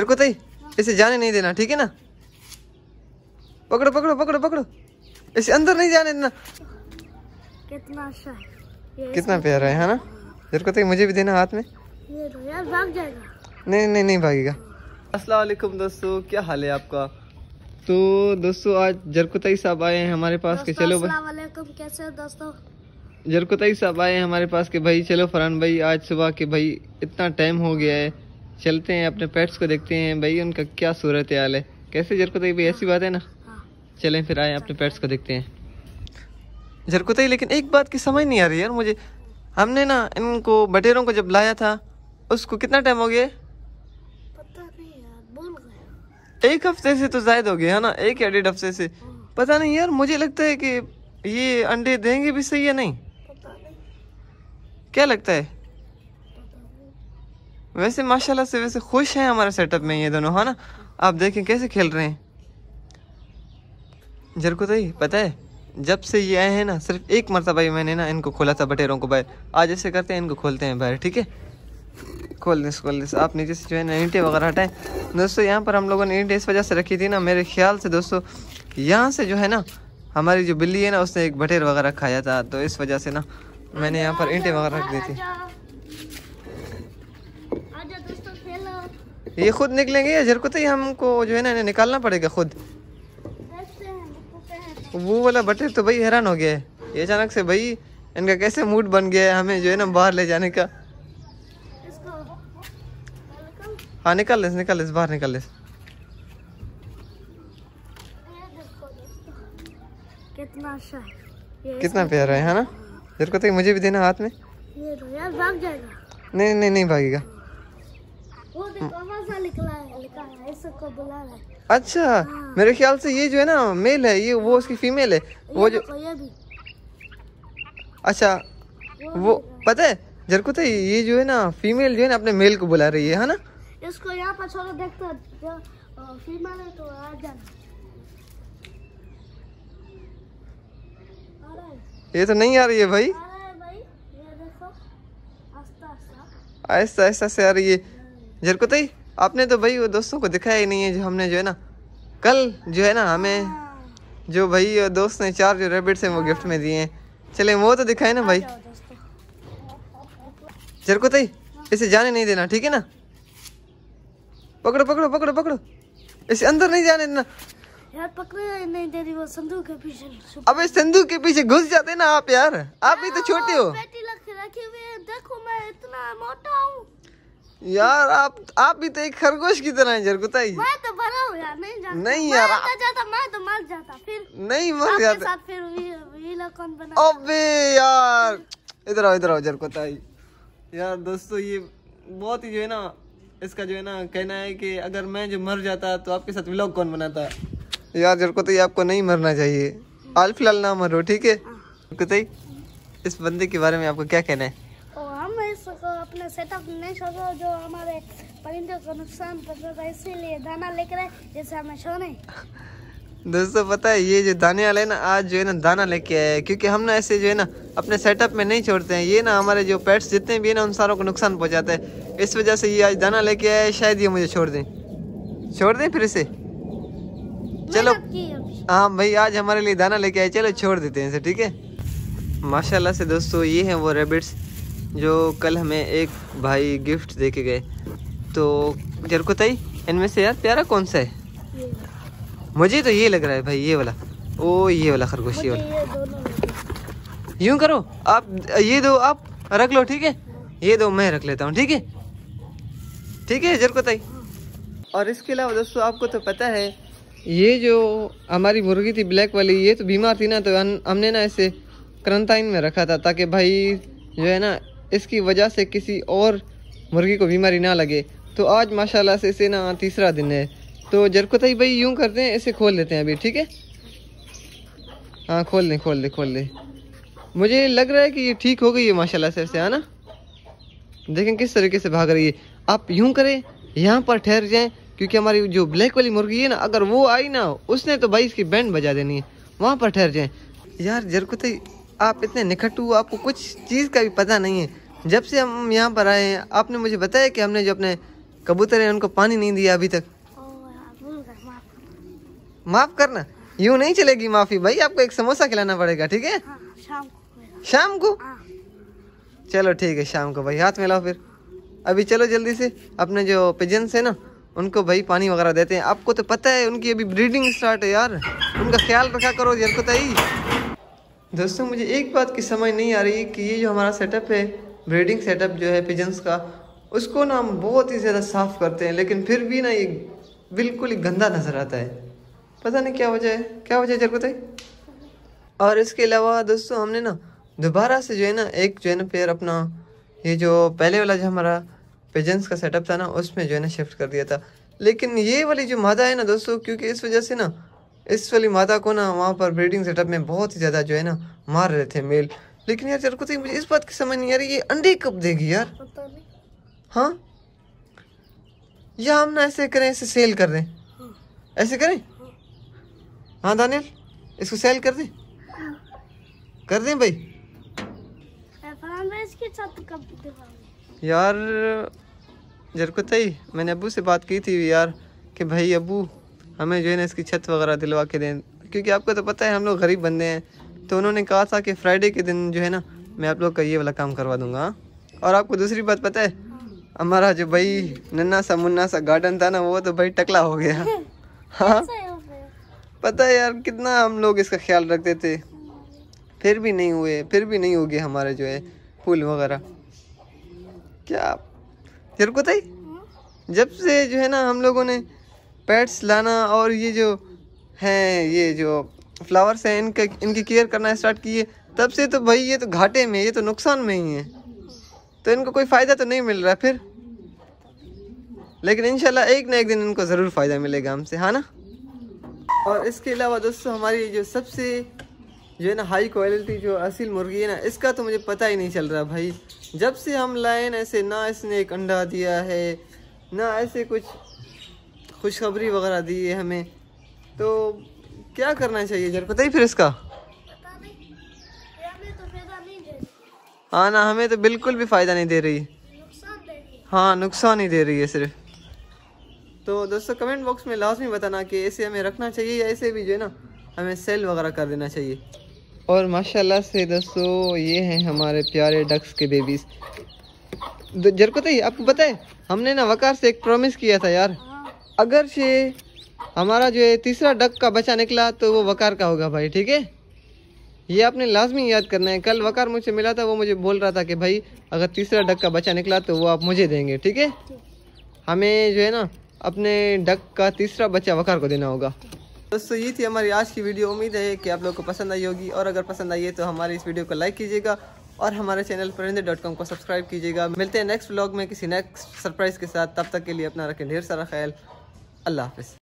को तई तो इसे जाने नहीं देना ठीक है ना पकड़ो पकड़ो पकड़ो पकड़ो इसे अंदर नहीं जाने देना कितना अच्छा कितना प्यारा है है ना को तई तो मुझे भी देना हाथ में तो यार भाग जाएगा नहीं नहीं नहीं भागेगा असलम दोस्तों क्या हाल है आपका तो दोस्तों आज जरकुताई साहब आए हैं हमारे पास के चलो भाई कैसे दोस्तों जरकुतई साहब आए हैं हमारे पास के भाई चलो फरहान भाई आज सुबह के भाई इतना टाइम हो गया है चलते हैं अपने पेट्स को देखते हैं भाई उनका क्या सूरत हाल है कैसे जरकुत भाई ऐसी बात है ना हाँ। चलें फिर आए अपने पेट्स को देखते हैं जरकुत लेकिन एक बात की समझ नहीं आ रही यार मुझे हमने ना इनको बटेरों को जब लाया था उसको कितना टाइम हो गया एक हफ्ते से तो जायद हो गया है ना एक या डेढ़ हफ्ते से हाँ। पता नहीं यार मुझे लगता है कि ये अंडे देंगे भी सही या नहीं, नहीं। क्या लगता है वैसे माशाल्लाह से वैसे खुश हैं हमारे सेटअप में ये दोनों है ना आप देखें कैसे खेल रहे हैं जर को तो ही पता है जब से ये आए हैं ना सिर्फ एक मरतबा मैंने ना इनको खोला था बटेरों को बाहर आज ऐसे करते हैं इनको खोलते हैं बाहर ठीक है खोल दिस खोल दिस आप नीचे से जो है ना ईंटे वगैरह हटाएं दोस्तों यहाँ पर हम लोगों ने ईंटे इस वजह से रखी थी ना मेरे ख्याल से दोस्तों यहाँ से जो है ना हमारी जो बिल्ली है ना उसने एक बटेर वगैरह खाया था तो इस वजह से ना मैंने यहाँ पर ईंटे वगैरह रख दी थी ये खुद निकलेंगे या जरकत ही हमको जो है ना इन्हें निकालना पड़ेगा खुद वो वाला बटर तो भाई हैरान हो गया है ये अचानक से भाई इनका कैसे मूड बन गया है हमें जो है ना बाहर ले जाने का हाँ निकाल लेस निकाल लेस बाहर निकाल लेस कितना अच्छा कितना प्यारा है है ना जरूरत तो मुझे भी देना हाथ में ये तो यार भाग जाएगा नहीं नहीं नहीं भागेगा अच्छा हाँ। मेरे ख्याल से ये जो है ना मेल है ये वो उसकी फीमेल है वो जो अच्छा वो, पता है जरकुत है ये जो है ना फीमेल जो है ना अपने मेल को बुला रही है है ना इसको यहाँ पर छोड़ो देखते फीमेल है तो आ जाना ये तो नहीं आ रही है भाई आहिस्ता आहिस्ता से आ रही है जरकुत झरकुतई आपने तो भाई वो दोस्तों को दिखाया ही नहीं है जो हमने जो है ना कल जो है ना हमें हाँ। जो भाई और दोस्त ने चार जो रेबिट्स हैं वो गिफ्ट हाँ। में दिए हैं चले वो तो दिखाए ना भाई जरको तई इसे जाने नहीं देना ठीक है ना पकड़ो पकड़ो पकड़ो पकड़ो इसे अंदर नहीं जाने देना यार नहीं दे रही वो संदूक के पीछे अबे संदूक के पीछे घुस जाते ना आप यार आप भी तो छोटे हाँ, हो देखो मैं इतना मोटा यार आप आप भी तो एक खरगोश की तरह है जरकुताई मैं तो बड़ा हूँ यार नहीं जाता नहीं यार मैं तो जाता मैं तो मर जाता फिर नहीं मर जाता साथ फिर वीला कौन बना अबे यार इधर आओ इधर आओ जरकुताई यार दोस्तों ये बहुत ही जो है ना इसका जो है ना कहना है कि अगर मैं जो मर जाता तो आपके साथ व्लॉग कौन बनाता यार जरकुताई आपको नहीं मरना चाहिए हाल फिलहाल ना मरो ठीक है जरकुताई इस बंदे के बारे में आपको क्या कहना है अपने सेटअप नहीं सोचो जो हमारे परिंदों को नुकसान पहुंचेगा इसीलिए दाना लेकर आए जैसे हमें नहीं दोस्तों पता है ये जो दाने वाले ना आज जो है ना दाना लेके आए क्योंकि हम ना ऐसे जो है ना अपने सेटअप में नहीं छोड़ते हैं ये ना हमारे जो पेट्स जितने भी हैं ना उन सारों को नुकसान पहुंचाते हैं इस वजह से ये आज दाना लेके आए शायद ये मुझे छोड़ दें छोड़ दें फिर इसे चलो हाँ भाई आज हमारे लिए दाना लेके आए चलो छोड़ देते हैं इसे ठीक है माशाल्लाह से दोस्तों ये हैं वो रेबिट्स जो कल हमें एक भाई गिफ्ट दे के गए तो यार को तई इनमें से यार प्यारा कौन सा है मुझे तो ये लग रहा है भाई ये वाला ओ ये वाला खरगोश ये वाला यूं करो आप ये दो आप रख लो ठीक है ये दो मैं रख लेता हूँ ठीक है ठीक है जरूर तई और इसके अलावा दोस्तों आपको तो पता है ये जो हमारी मुर्गी थी ब्लैक वाली ये तो बीमार थी ना तो हमने ना इसे करंटाइन में रखा था ताकि भाई जो है ना इसकी वजह से किसी और मुर्गी को बीमारी ना लगे तो आज माशाल्लाह से इसे ना तीसरा दिन है तो जरकुताई भाई यूँ करते हैं इसे खोल लेते हैं अभी ठीक है हाँ खोल लें खोल लें खोल लें मुझे लग रहा है कि ये ठीक हो गई है माशाल्लाह से इसे है हाँ ना देखें किस तरीके से भाग रही है आप यूँ करें यहाँ पर ठहर जाएं क्योंकि हमारी जो ब्लैक वाली मुर्गी है ना अगर वो आई ना उसने तो भाई इसकी बैंड बजा देनी है वहाँ पर ठहर जाएँ यार जरकुत आप इतने निकट हुए आपको कुछ चीज़ का भी पता नहीं है जब से हम यहाँ पर आए हैं आपने मुझे बताया कि हमने जो अपने कबूतर हैं उनको पानी नहीं दिया अभी तक माफ़ करना यूँ नहीं चलेगी माफ़ी भाई आपको एक समोसा खिलाना पड़ेगा ठीक है हाँ, शाम को शाम को हाँ। चलो ठीक है शाम को भाई हाथ मिलाओ फिर अभी चलो जल्दी से अपने जो पिजन्स है ना उनको भाई पानी वगैरह देते हैं आपको तो पता है उनकी अभी ब्रीडिंग स्टार्ट है यार उनका ख्याल रखा करो यार ही दोस्तों मुझे एक बात की समझ नहीं आ रही कि ये जो हमारा सेटअप है ब्रीडिंग सेटअप जो है पिजन्स का उसको ना हम बहुत ही ज़्यादा साफ़ करते हैं लेकिन फिर भी ना ये बिल्कुल ही गंदा नज़र आता है पता नहीं क्या वजह है क्या वजह है जरूर बताई और इसके अलावा दोस्तों हमने ना दोबारा से जो है ना एक जो है ना पेयर अपना ये जो पहले वाला जो हमारा पेजेंस का सेटअप था ना उसमें जो है ना शिफ्ट कर दिया था लेकिन ये वाली जो मादा है ना दोस्तों क्योंकि इस वजह से ना इस वाली मादा को ना वहाँ पर ब्रीडिंग सेटअप में बहुत ही ज़्यादा जो है ना मार रहे थे मेल लेकिन यार तेरे को तो मुझे इस बात की समझ नहीं आ रही ये अंडे कब देगी यार हाँ या हम ना ऐसे करें ऐसे सेल कर दें हाँ। ऐसे करें हाँ दानियल हाँ, इसको सेल कर दें हाँ। कर दें भाई यार जरको तई तो मैंने अबू से बात की थी यार कि भाई अबू हमें जो है ना इसकी छत वगैरह दिलवा के दें क्योंकि आपको तो पता है हम लोग गरीब बंदे हैं तो उन्होंने कहा था कि फ्राइडे के दिन जो है ना मैं आप लोग का ये वाला काम करवा दूँगा और आपको दूसरी बात पता है हमारा जो भाई नन्ना सा मुन्ना सा गार्डन था ना वो तो भाई टकला हो गया हाँ पता है यार कितना हम लोग इसका ख्याल रखते थे फिर भी नहीं हुए फिर भी नहीं हो गए हमारे जो है फूल वगैरह क्या तेरे को तई तो जब से जो है ना हम लोगों ने पेट्स लाना और ये जो हैं ये जो फ्लावर्स हैं इनका इनकी केयर करना स्टार्ट किए तब से तो भाई ये तो घाटे में ये तो नुकसान में ही है तो इनको कोई फ़ायदा तो नहीं मिल रहा फिर लेकिन इनशाला एक ना एक दिन इनको ज़रूर फ़ायदा मिलेगा हमसे है हाँ ना और इसके अलावा दोस्तों हमारी जो सबसे जो है ना हाई क्वालिटी जो असील मुर्गी है ना इसका तो मुझे पता ही नहीं चल रहा भाई जब से हम लाए ना ऐसे ना इसने एक अंडा दिया है ना ऐसे कुछ खुशखबरी वगैरह दी है हमें तो क्या करना चाहिए यार पता ही फिर इसका हाँ ना हमें तो बिल्कुल भी फ़ायदा नहीं दे रही हाँ नुकसान ही दे रही है सिर्फ तो दोस्तों कमेंट बॉक्स में लाजमी बताना कि ऐसे हमें रखना चाहिए या ऐसे भी जो है ना हमें सेल वगैरह कर देना चाहिए और माशाल्लाह से दोस्तों ये हैं हमारे प्यारे डक्स के बेबीज़ जरूर ही आपको बताए हमने ना वकार से एक प्रॉमिस किया था यार हाँ। अगर से हमारा जो है तीसरा डक का बच्चा निकला तो वो वकार का होगा भाई ठीक है ये आपने लाजमी याद करना है कल वकार मुझसे मिला था वो मुझे बोल रहा था कि भाई अगर तीसरा डक का बच्चा निकला तो वो आप मुझे देंगे ठीक है हमें जो है ना अपने डक का तीसरा बच्चा वकार को देना होगा दोस्तों ये थी हमारी आज की वीडियो उम्मीद है कि आप लोग को पसंद आई होगी और अगर पसंद आई है तो हमारी इस वीडियो को लाइक कीजिएगा और हमारे चैनल परिंदे डॉट कॉम को सब्सक्राइब कीजिएगा मिलते हैं नेक्स्ट व्लॉग में किसी नेक्स्ट सरप्राइज़ के साथ तब तक के लिए अपना रखें ढेर सारा ख्याल अल्लाह हाफिज़